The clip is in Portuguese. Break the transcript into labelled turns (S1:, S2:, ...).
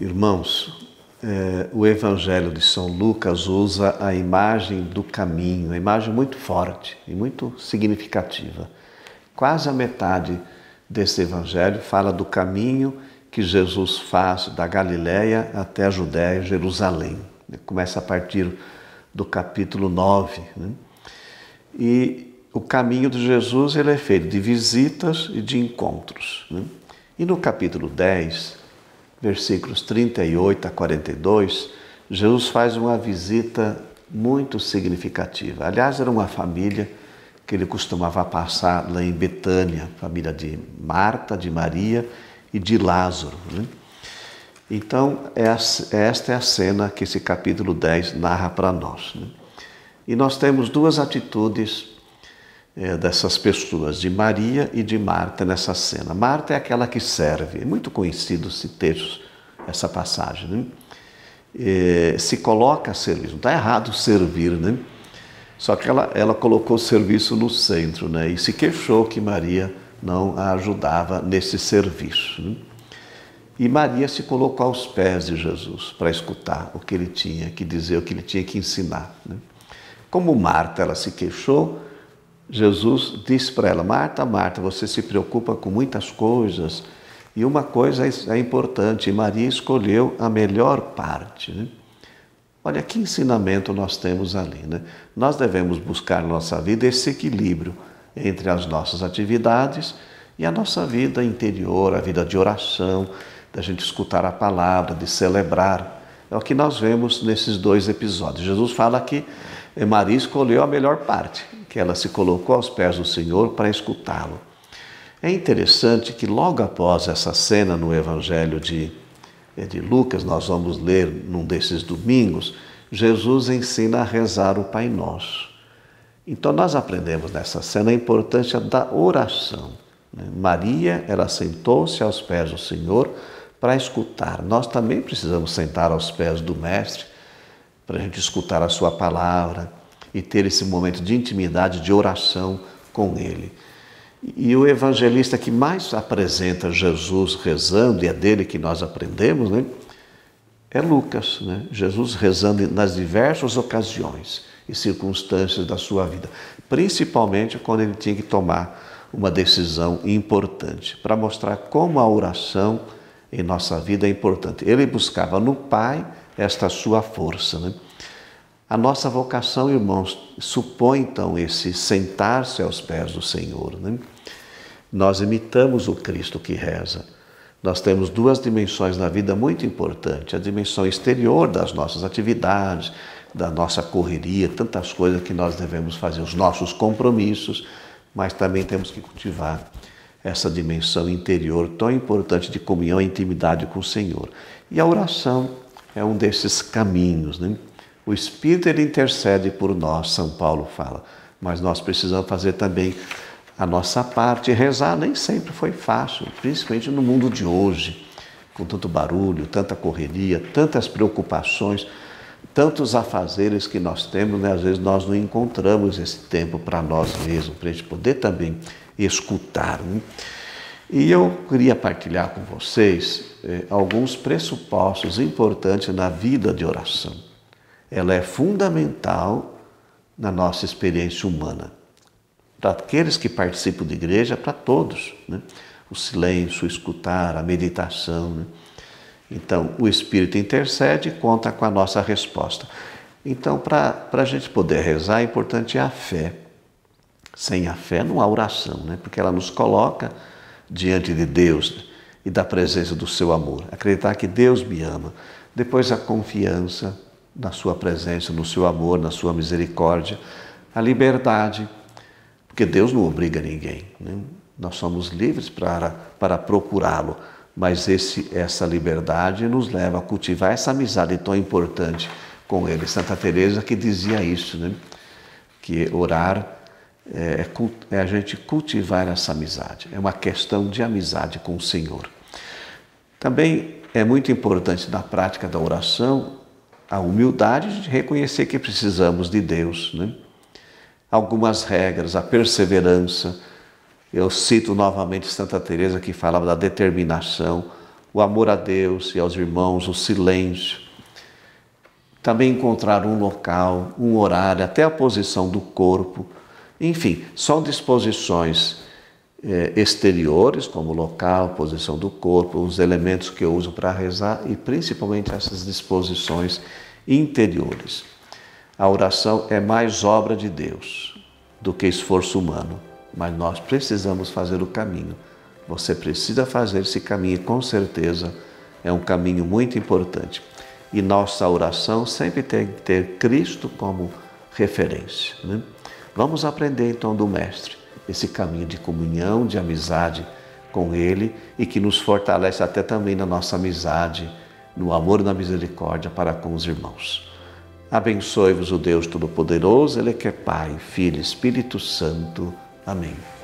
S1: Irmãos, é, o Evangelho de São Lucas usa a imagem do caminho, a imagem muito forte e muito significativa. Quase a metade desse Evangelho fala do caminho que Jesus faz da Galiléia até a Judéia e Jerusalém. Começa a partir do capítulo 9. Né? E o caminho de Jesus ele é feito de visitas e de encontros. Né? E no capítulo 10, versículos 38 a 42, Jesus faz uma visita muito significativa. Aliás, era uma família que ele costumava passar lá em Betânia, família de Marta, de Maria e de Lázaro. Né? Então, é é esta é a cena que esse capítulo 10 narra para nós. Né? E nós temos duas atitudes é, dessas pessoas, de Maria e de Marta nessa cena. Marta é aquela que serve, é muito conhecido esse texto, essa passagem. Né? É, se coloca a serviço, não está errado servir, né? Só que ela, ela colocou o serviço no centro né? e se queixou que Maria não a ajudava nesse serviço. Né? E Maria se colocou aos pés de Jesus para escutar o que ele tinha que dizer, o que ele tinha que ensinar. Né? Como Marta, ela se queixou, Jesus disse para ela: Marta, Marta, você se preocupa com muitas coisas e uma coisa é, é importante: Maria escolheu a melhor parte. Né? Olha que ensinamento nós temos ali. Né? Nós devemos buscar na nossa vida esse equilíbrio entre as nossas atividades e a nossa vida interior, a vida de oração, da gente escutar a palavra, de celebrar. É o que nós vemos nesses dois episódios. Jesus fala que Maria escolheu a melhor parte que ela se colocou aos pés do Senhor para escutá-lo. É interessante que logo após essa cena no Evangelho de, de Lucas, nós vamos ler num desses domingos, Jesus ensina a rezar o Pai Nosso. Então nós aprendemos nessa cena a importância da oração. Né? Maria, ela sentou-se aos pés do Senhor para escutar. Nós também precisamos sentar aos pés do Mestre para a gente escutar a sua palavra, e ter esse momento de intimidade, de oração com Ele. E o evangelista que mais apresenta Jesus rezando, e é dele que nós aprendemos, né? é Lucas. Né? Jesus rezando nas diversas ocasiões e circunstâncias da sua vida, principalmente quando ele tinha que tomar uma decisão importante, para mostrar como a oração em nossa vida é importante. Ele buscava no Pai esta sua força. Né? A nossa vocação, irmãos, supõe então esse sentar-se aos pés do Senhor. Né? Nós imitamos o Cristo que reza. Nós temos duas dimensões na vida muito importantes: a dimensão exterior das nossas atividades, da nossa correria, tantas coisas que nós devemos fazer, os nossos compromissos, mas também temos que cultivar essa dimensão interior tão importante de comunhão e intimidade com o Senhor. E a oração é um desses caminhos, né? O Espírito ele intercede por nós, São Paulo fala, mas nós precisamos fazer também a nossa parte. Rezar nem sempre foi fácil, principalmente no mundo de hoje, com tanto barulho, tanta correria, tantas preocupações, tantos afazeres que nós temos, né? às vezes nós não encontramos esse tempo para nós mesmos, para a gente poder também escutar. Né? E eu queria partilhar com vocês eh, alguns pressupostos importantes na vida de oração ela é fundamental na nossa experiência humana. Para aqueles que participam de igreja, é para todos. Né? O silêncio, o escutar, a meditação. Né? Então, o Espírito intercede e conta com a nossa resposta. Então, para a gente poder rezar, é importante a fé. Sem a fé não há oração, né? porque ela nos coloca diante de Deus né? e da presença do seu amor. Acreditar que Deus me ama. Depois, a confiança, na sua presença, no seu amor, na sua misericórdia, a liberdade, porque Deus não obriga ninguém. Né? Nós somos livres para, para procurá-lo, mas esse, essa liberdade nos leva a cultivar essa amizade tão importante com ele. Santa Teresa que dizia isso, né? que orar é, é, é a gente cultivar essa amizade, é uma questão de amizade com o Senhor. Também é muito importante na prática da oração a humildade de reconhecer que precisamos de Deus. Né? Algumas regras, a perseverança. Eu cito novamente Santa Teresa que falava da determinação, o amor a Deus e aos irmãos, o silêncio. Também encontrar um local, um horário, até a posição do corpo. Enfim, são disposições é, exteriores, como local, posição do corpo, os elementos que eu uso para rezar e principalmente essas disposições interiores. A oração é mais obra de Deus do que esforço humano, mas nós precisamos fazer o caminho. Você precisa fazer esse caminho e com certeza é um caminho muito importante. E nossa oração sempre tem que ter Cristo como referência. Né? Vamos aprender então do Mestre esse caminho de comunhão, de amizade com Ele e que nos fortalece até também na nossa amizade, no amor e na misericórdia para com os irmãos. Abençoe-vos o Deus Todo-Poderoso, Ele que é Pai, Filho, Espírito Santo. Amém.